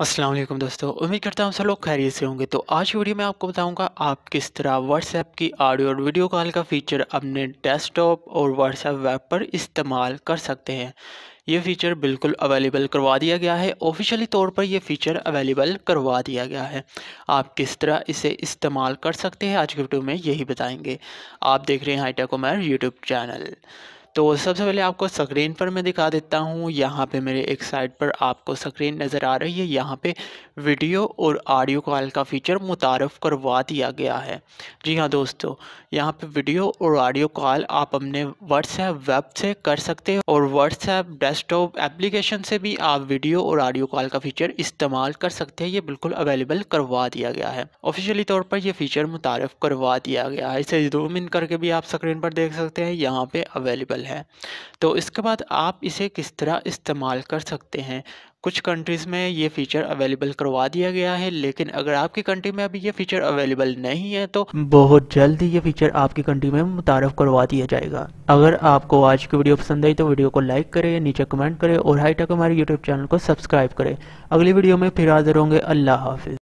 अस्सलाम वालेकुम दोस्तों उम्मीद करता हूँ सब लोग खैरियत से होंगे तो आज की वीडियो में आपको बताऊंगा आप किस तरह व्हाट्सएप की ऑडियो और वीडियो कॉल का फ़ीचर अपने डेस्कटॉप और व्हाट्सएप वेब पर इस्तेमाल कर सकते हैं ये फ़ीचर बिल्कुल अवेलेबल करवा दिया गया है ऑफिशियली तौर पर यह फ़ीचर अवेलेबल करवा दिया गया है आप किस तरह इसे इस्तेमाल कर सकते हैं आज की वीडियो में यही बताएंगे आप देख रहे हैं हाईटेक उमर यूट्यूब चैनल तो सबसे पहले आपको स्क्रीन पर मैं दिखा देता हूँ यहाँ पे मेरे एक साइड पर आपको स्क्रीन नज़र आ रही है यहाँ पे वीडियो और ऑडियो कॉल का फ़ीचर मुतारफ़ करवा दिया गया है जी हाँ दोस्तों यहाँ पे वीडियो और ऑडियो कॉल आप अपने व्हाट्सएप वेब से कर सकते हो और व्हाट्सएप डेस्कटॉप एप्लीकेशन से भी आप वीडियो और ऑडियो कॉल का फ़ीचर इस्तेमाल कर सकते हैं ये बिल्कुल अवेलेबल करवा दिया गया है ऑफिशियली तौर पर यह फ़ीचर मुतारफ़ करवा दिया गया है इसे जूम इन करके भी आप स्क्रीन पर देख सकते हैं यहाँ पर अवेलेबल अवेलेबल है तो इसके बाद आप इसे किस तरह इस्तेमाल कर सकते हैं कुछ कंट्रीज़ में ये फ़ीचर अवेलेबल करवा दिया गया है लेकिन अगर आपकी कंट्री में अभी ये फ़ीचर अवेलेबल नहीं है तो बहुत जल्द ये फ़ीचर आपकी कंट्री में मुतारफ़ करवा दिया जाएगा अगर आपको आज की वीडियो पसंद आई तो वीडियो को लाइक करें नीचे कमेंट करें और हाईटेक हमारे यूट्यूब चैनल को सब्सक्राइब करें अगली वीडियो में फिर हाजिर होंगे अल्लाह हाफिज़